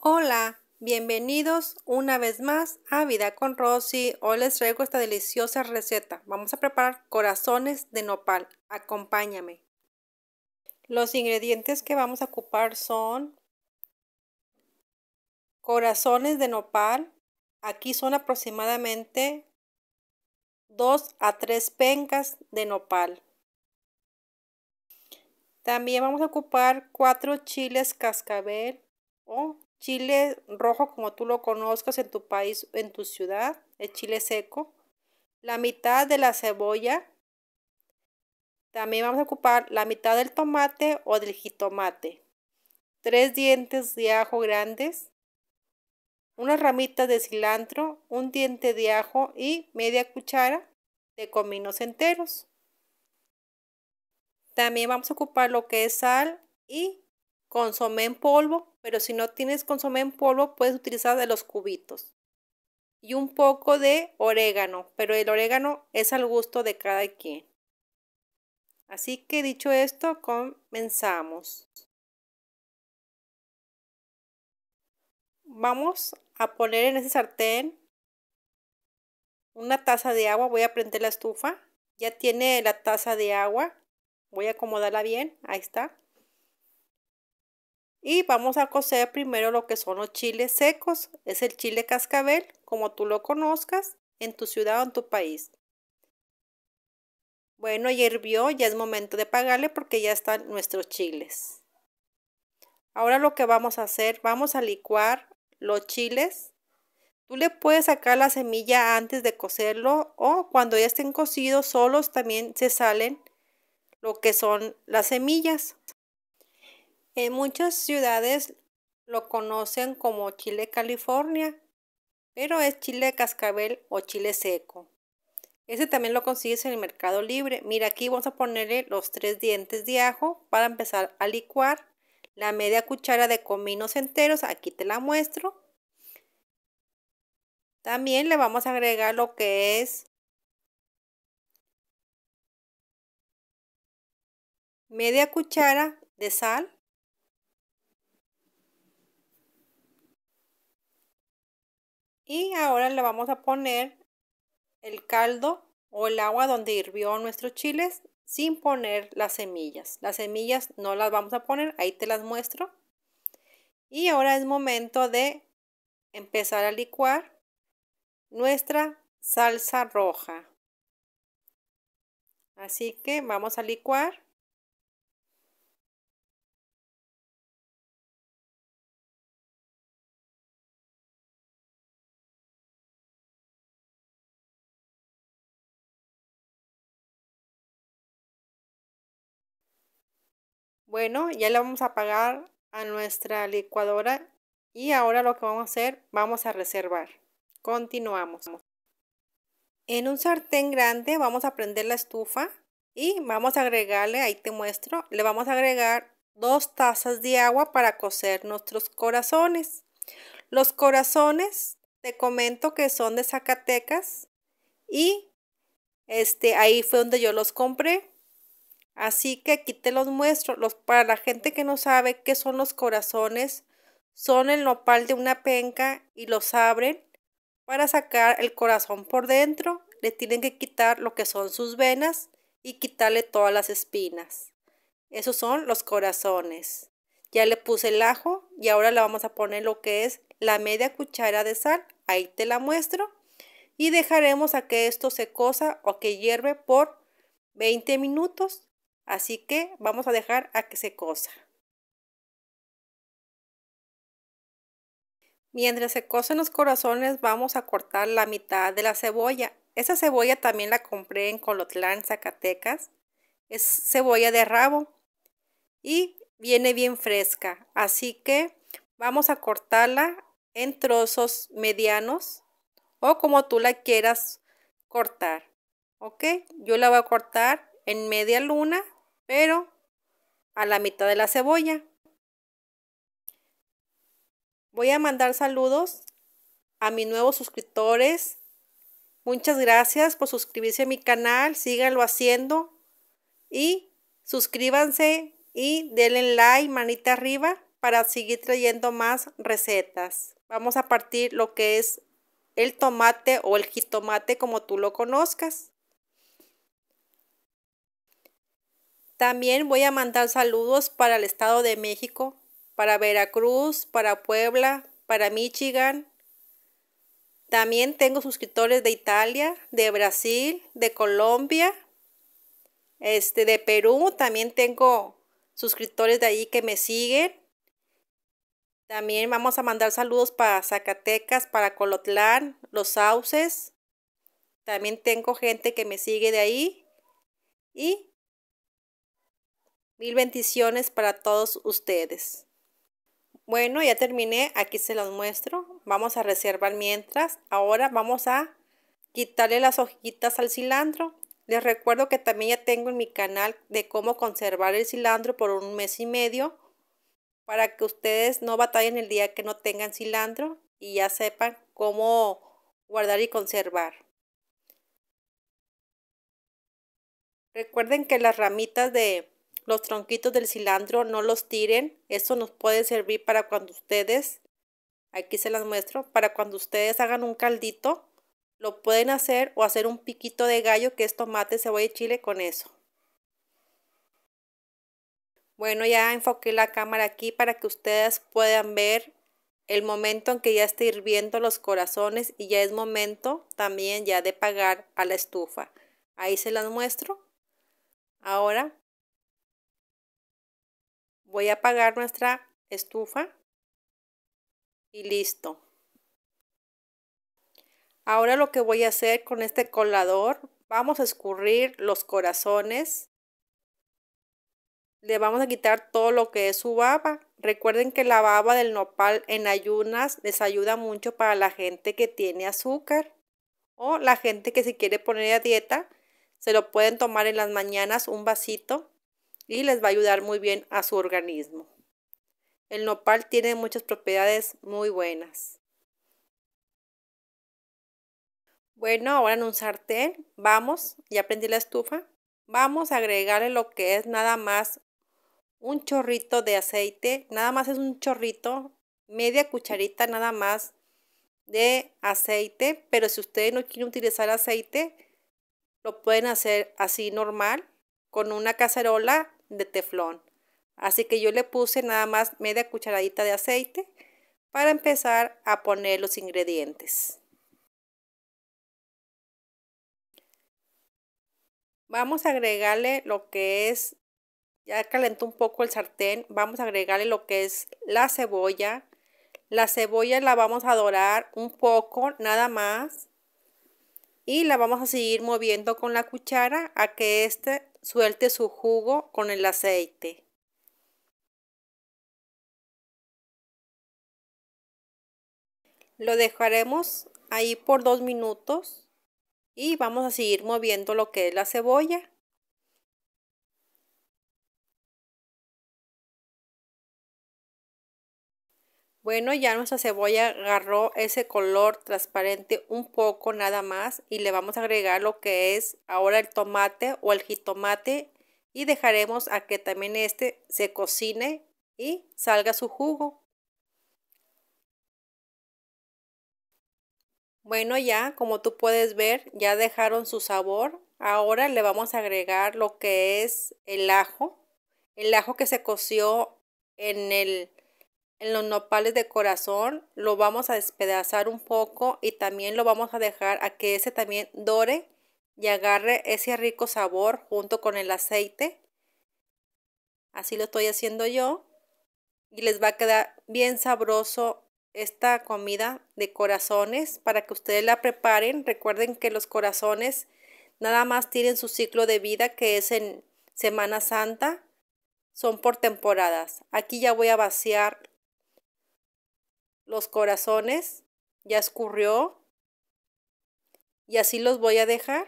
Hola, bienvenidos una vez más a Vida con Rosy. Hoy les traigo esta deliciosa receta. Vamos a preparar corazones de nopal. Acompáñame. Los ingredientes que vamos a ocupar son corazones de nopal. Aquí son aproximadamente 2 a 3 pencas de nopal. También vamos a ocupar cuatro chiles cascabel o chile rojo como tú lo conozcas en tu país, en tu ciudad, el chile seco, la mitad de la cebolla, también vamos a ocupar la mitad del tomate o del jitomate, tres dientes de ajo grandes, unas ramitas de cilantro, un diente de ajo y media cuchara de cominos enteros. También vamos a ocupar lo que es sal y consomé en polvo, pero si no tienes consomé en polvo puedes utilizar de los cubitos. Y un poco de orégano, pero el orégano es al gusto de cada quien. Así que dicho esto, comenzamos. Vamos a poner en ese sartén una taza de agua. Voy a prender la estufa. Ya tiene la taza de agua. Voy a acomodarla bien. Ahí está. Y vamos a cocer primero lo que son los chiles secos. Es el chile cascabel, como tú lo conozcas, en tu ciudad o en tu país. Bueno, ya hirvió, ya es momento de pagarle porque ya están nuestros chiles. Ahora lo que vamos a hacer, vamos a licuar los chiles. Tú le puedes sacar la semilla antes de cocerlo o cuando ya estén cocidos solos también se salen lo que son las semillas. En muchas ciudades lo conocen como chile California, pero es chile cascabel o chile seco. Ese también lo consigues en el mercado libre. Mira, aquí vamos a ponerle los tres dientes de ajo para empezar a licuar. La media cuchara de cominos enteros, aquí te la muestro. También le vamos a agregar lo que es media cuchara de sal, Y ahora le vamos a poner el caldo o el agua donde hirvió nuestros chiles sin poner las semillas. Las semillas no las vamos a poner, ahí te las muestro. Y ahora es momento de empezar a licuar nuestra salsa roja. Así que vamos a licuar. Bueno, ya le vamos a apagar a nuestra licuadora y ahora lo que vamos a hacer, vamos a reservar. Continuamos. En un sartén grande vamos a prender la estufa y vamos a agregarle, ahí te muestro, le vamos a agregar dos tazas de agua para cocer nuestros corazones. Los corazones, te comento que son de Zacatecas y este, ahí fue donde yo los compré. Así que aquí te los muestro. Los, para la gente que no sabe qué son los corazones, son el nopal de una penca y los abren para sacar el corazón por dentro. Le tienen que quitar lo que son sus venas y quitarle todas las espinas. Esos son los corazones. Ya le puse el ajo y ahora le vamos a poner lo que es la media cuchara de sal. Ahí te la muestro. Y dejaremos a que esto se cosa o que hierve por 20 minutos Así que vamos a dejar a que se cosa. Mientras se cocen los corazones vamos a cortar la mitad de la cebolla. Esa cebolla también la compré en Colotlán, Zacatecas. Es cebolla de rabo y viene bien fresca. Así que vamos a cortarla en trozos medianos o como tú la quieras cortar. ¿Ok? Yo la voy a cortar en media luna pero a la mitad de la cebolla. Voy a mandar saludos a mis nuevos suscriptores. Muchas gracias por suscribirse a mi canal, síganlo haciendo y suscríbanse y denle like, manita arriba para seguir trayendo más recetas. Vamos a partir lo que es el tomate o el jitomate como tú lo conozcas. También voy a mandar saludos para el Estado de México, para Veracruz, para Puebla, para Michigan. También tengo suscriptores de Italia, de Brasil, de Colombia, este, de Perú. También tengo suscriptores de ahí que me siguen. También vamos a mandar saludos para Zacatecas, para Colotlán, Los Sauces. También tengo gente que me sigue de ahí. Y Mil bendiciones para todos ustedes. Bueno, ya terminé, aquí se los muestro. Vamos a reservar mientras. Ahora vamos a quitarle las hojitas al cilantro. Les recuerdo que también ya tengo en mi canal de cómo conservar el cilantro por un mes y medio para que ustedes no batallen el día que no tengan cilantro y ya sepan cómo guardar y conservar. Recuerden que las ramitas de los tronquitos del cilantro, no los tiren. Eso nos puede servir para cuando ustedes, aquí se las muestro, para cuando ustedes hagan un caldito, lo pueden hacer o hacer un piquito de gallo que es tomate, cebolla y chile con eso. Bueno, ya enfoqué la cámara aquí para que ustedes puedan ver el momento en que ya está hirviendo los corazones y ya es momento también ya de pagar a la estufa. Ahí se las muestro. Ahora Voy a apagar nuestra estufa y listo. Ahora lo que voy a hacer con este colador, vamos a escurrir los corazones. Le vamos a quitar todo lo que es su baba. Recuerden que la baba del nopal en ayunas les ayuda mucho para la gente que tiene azúcar o la gente que se quiere poner a dieta. Se lo pueden tomar en las mañanas un vasito y les va a ayudar muy bien a su organismo. El nopal tiene muchas propiedades muy buenas. Bueno, ahora en un sartén vamos, ya prendí la estufa, vamos a agregarle lo que es nada más un chorrito de aceite, nada más es un chorrito, media cucharita nada más de aceite, pero si ustedes no quieren utilizar aceite, lo pueden hacer así normal, con una cacerola de teflón. Así que yo le puse nada más media cucharadita de aceite para empezar a poner los ingredientes. Vamos a agregarle lo que es, ya calentó un poco el sartén, vamos a agregarle lo que es la cebolla. La cebolla la vamos a dorar un poco nada más y la vamos a seguir moviendo con la cuchara a que este suelte su jugo con el aceite. Lo dejaremos ahí por dos minutos y vamos a seguir moviendo lo que es la cebolla. Bueno, ya nuestra cebolla agarró ese color transparente un poco nada más y le vamos a agregar lo que es ahora el tomate o el jitomate y dejaremos a que también este se cocine y salga su jugo. Bueno, ya como tú puedes ver, ya dejaron su sabor. Ahora le vamos a agregar lo que es el ajo. El ajo que se coció en el en los nopales de corazón lo vamos a despedazar un poco y también lo vamos a dejar a que ese también dore y agarre ese rico sabor junto con el aceite. Así lo estoy haciendo yo y les va a quedar bien sabroso esta comida de corazones para que ustedes la preparen. Recuerden que los corazones nada más tienen su ciclo de vida que es en Semana Santa. Son por temporadas. Aquí ya voy a vaciar los corazones, ya escurrió, y así los voy a dejar.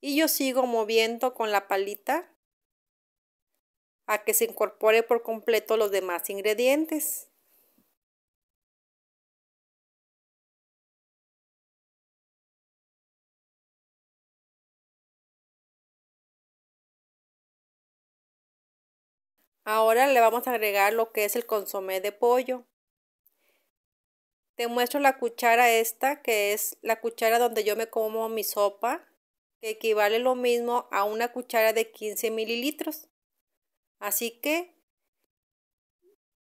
Y yo sigo moviendo con la palita a que se incorpore por completo los demás ingredientes. Ahora le vamos a agregar lo que es el consomé de pollo. Te muestro la cuchara esta, que es la cuchara donde yo me como mi sopa, que equivale lo mismo a una cuchara de 15 mililitros. Así que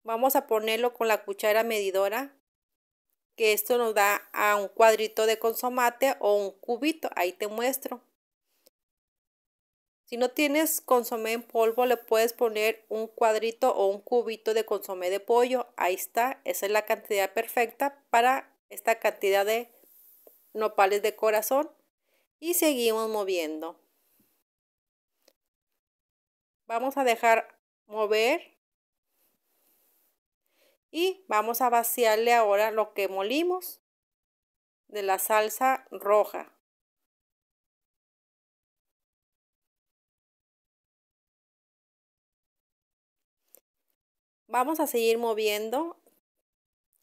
vamos a ponerlo con la cuchara medidora, que esto nos da a un cuadrito de consomate o un cubito, ahí te muestro. Si no tienes consomé en polvo, le puedes poner un cuadrito o un cubito de consomé de pollo. Ahí está, esa es la cantidad perfecta para esta cantidad de nopales de corazón. Y seguimos moviendo. Vamos a dejar mover. Y vamos a vaciarle ahora lo que molimos de la salsa roja. Vamos a seguir moviendo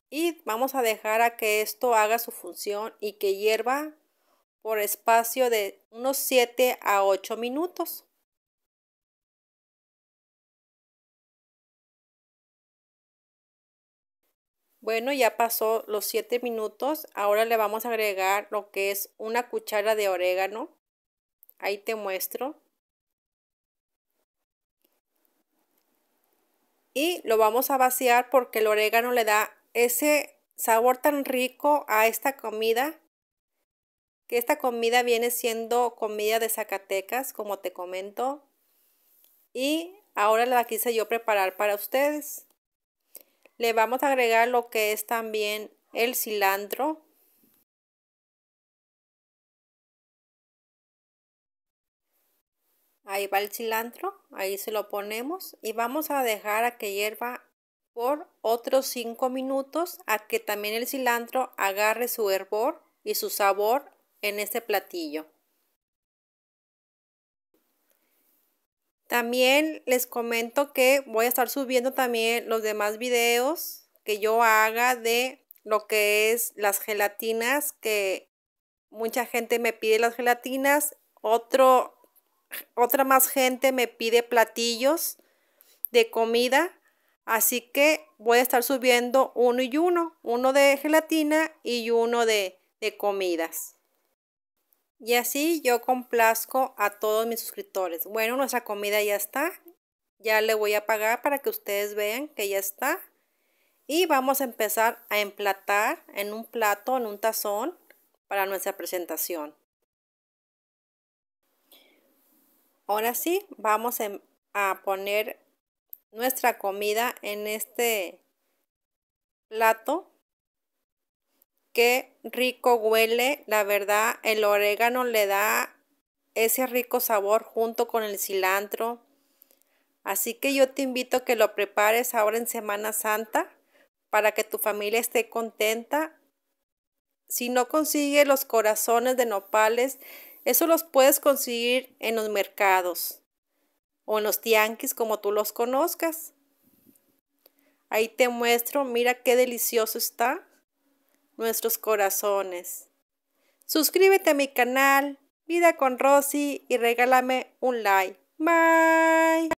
y vamos a dejar a que esto haga su función y que hierva por espacio de unos 7 a 8 minutos. Bueno, ya pasó los 7 minutos. Ahora le vamos a agregar lo que es una cuchara de orégano. Ahí te muestro. y lo vamos a vaciar porque el orégano le da ese sabor tan rico a esta comida que esta comida viene siendo comida de Zacatecas, como te comento. Y ahora la quise yo preparar para ustedes. Le vamos a agregar lo que es también el cilantro. Ahí va el cilantro, ahí se lo ponemos y vamos a dejar a que hierva por otros 5 minutos a que también el cilantro agarre su hervor y su sabor en este platillo. También les comento que voy a estar subiendo también los demás videos que yo haga de lo que es las gelatinas, que mucha gente me pide las gelatinas. Otro otra más gente me pide platillos de comida. Así que voy a estar subiendo uno y uno, uno de gelatina y uno de, de comidas. Y así yo complazco a todos mis suscriptores. Bueno, nuestra comida ya está. Ya le voy a pagar para que ustedes vean que ya está. Y vamos a empezar a emplatar en un plato, en un tazón, para nuestra presentación. Ahora sí, vamos em, a poner nuestra comida en este plato. Qué rico huele, la verdad, el orégano le da ese rico sabor junto con el cilantro. Así que yo te invito a que lo prepares ahora en Semana Santa para que tu familia esté contenta. Si no consigues los corazones de nopales, eso los puedes conseguir en los mercados o en los tianguis como tú los conozcas. Ahí te muestro, mira qué delicioso está nuestros corazones. Suscríbete a mi canal, Vida con Rosy y regálame un like. Bye.